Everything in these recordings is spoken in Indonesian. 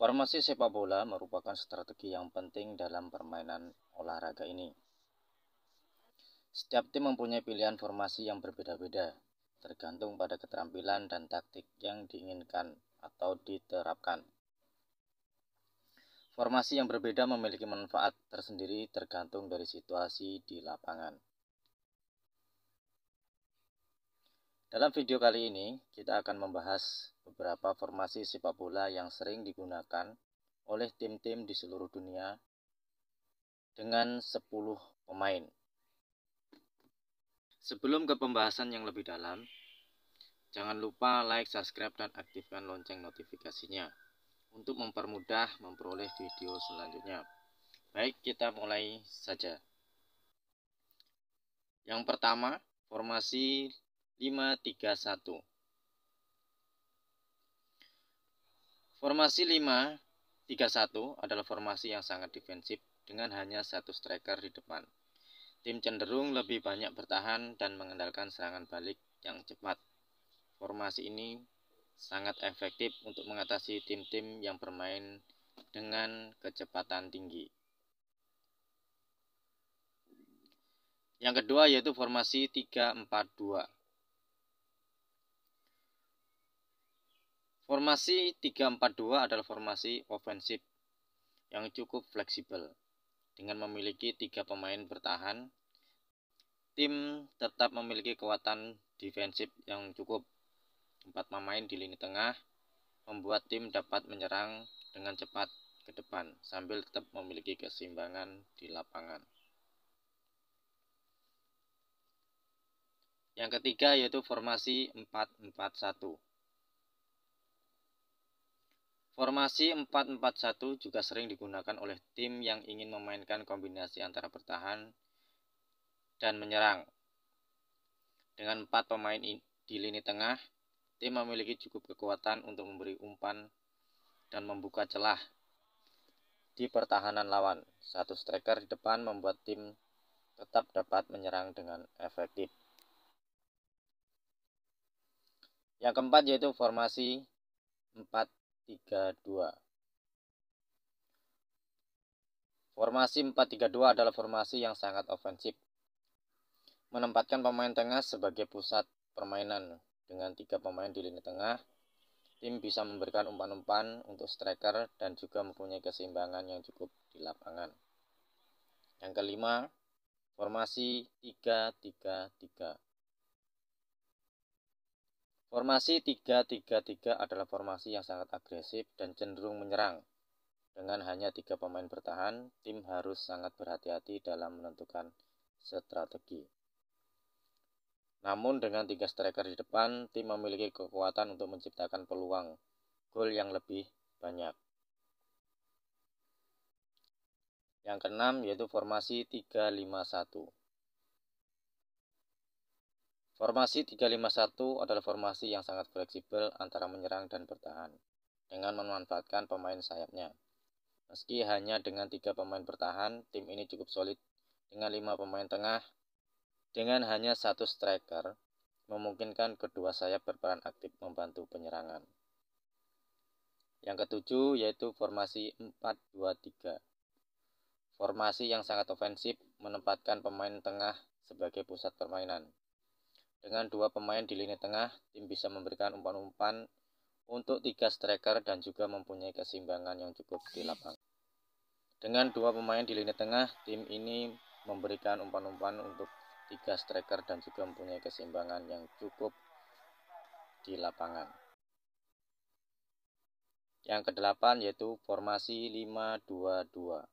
Formasi sepak bola merupakan strategi yang penting dalam permainan olahraga ini. Setiap tim mempunyai pilihan formasi yang berbeda-beda, tergantung pada keterampilan dan taktik yang diinginkan atau diterapkan. Formasi yang berbeda memiliki manfaat tersendiri tergantung dari situasi di lapangan. Dalam video kali ini, kita akan membahas beberapa formasi sepak bola yang sering digunakan oleh tim-tim di seluruh dunia dengan 10 pemain. Sebelum ke pembahasan yang lebih dalam, jangan lupa like, subscribe, dan aktifkan lonceng notifikasinya untuk mempermudah memperoleh video selanjutnya. Baik, kita mulai saja. Yang pertama, formasi 531. Formasi 531 adalah formasi yang sangat defensif dengan hanya satu striker di depan. Tim cenderung lebih banyak bertahan dan mengendalikan serangan balik yang cepat. Formasi ini sangat efektif untuk mengatasi tim-tim yang bermain dengan kecepatan tinggi. Yang kedua yaitu formasi 342. Formasi 342 adalah formasi ofensif yang cukup fleksibel dengan memiliki tiga pemain bertahan. Tim tetap memiliki kekuatan defensif yang cukup. Empat pemain di lini tengah membuat tim dapat menyerang dengan cepat ke depan sambil tetap memiliki keseimbangan di lapangan. Yang ketiga yaitu formasi 441 Formasi 441 juga sering digunakan oleh tim yang ingin memainkan kombinasi antara bertahan dan menyerang. Dengan 4 pemain di lini tengah, tim memiliki cukup kekuatan untuk memberi umpan dan membuka celah di pertahanan lawan. Satu striker di depan membuat tim tetap dapat menyerang dengan efektif. Yang keempat yaitu formasi 4 432. Formasi 432 adalah formasi yang sangat ofensif. Menempatkan pemain tengah sebagai pusat permainan dengan tiga pemain di lini tengah. Tim bisa memberikan umpan-umpan untuk striker dan juga mempunyai keseimbangan yang cukup di lapangan. Yang kelima, formasi 3-3-3. Formasi 333 adalah formasi yang sangat agresif dan cenderung menyerang. Dengan hanya tiga pemain bertahan, tim harus sangat berhati-hati dalam menentukan strategi. Namun dengan tiga striker di depan, tim memiliki kekuatan untuk menciptakan peluang gol yang lebih banyak. Yang keenam yaitu formasi 351. Formasi 351 adalah formasi yang sangat fleksibel antara menyerang dan bertahan dengan memanfaatkan pemain sayapnya. Meski hanya dengan tiga pemain bertahan, tim ini cukup solid dengan lima pemain tengah dengan hanya satu striker memungkinkan kedua sayap berperan aktif membantu penyerangan. Yang ketujuh yaitu formasi 4-2-3. Formasi yang sangat ofensif menempatkan pemain tengah sebagai pusat permainan dengan dua pemain di lini tengah, tim bisa memberikan umpan-umpan untuk tiga striker dan juga mempunyai keseimbangan yang cukup di lapangan. Dengan dua pemain di lini tengah, tim ini memberikan umpan-umpan untuk tiga striker dan juga mempunyai keseimbangan yang cukup di lapangan. Yang kedelapan yaitu formasi 522.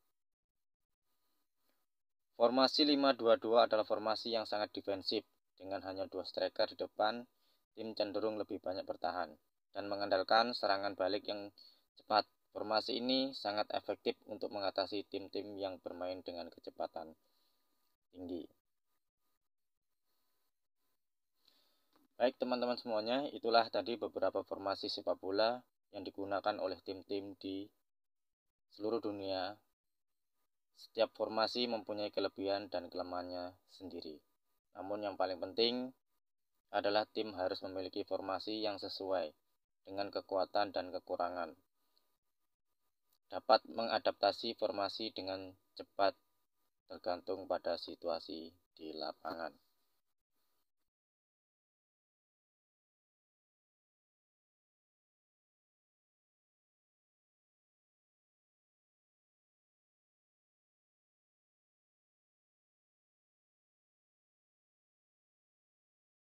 Formasi 522 adalah formasi yang sangat defensif dengan hanya dua striker di depan, tim cenderung lebih banyak bertahan dan mengandalkan serangan balik yang cepat. Formasi ini sangat efektif untuk mengatasi tim-tim yang bermain dengan kecepatan tinggi. Baik teman-teman semuanya, itulah tadi beberapa formasi sepak bola yang digunakan oleh tim-tim di seluruh dunia setiap formasi mempunyai kelebihan dan kelemahannya sendiri. Namun yang paling penting adalah tim harus memiliki formasi yang sesuai dengan kekuatan dan kekurangan. Dapat mengadaptasi formasi dengan cepat tergantung pada situasi di lapangan.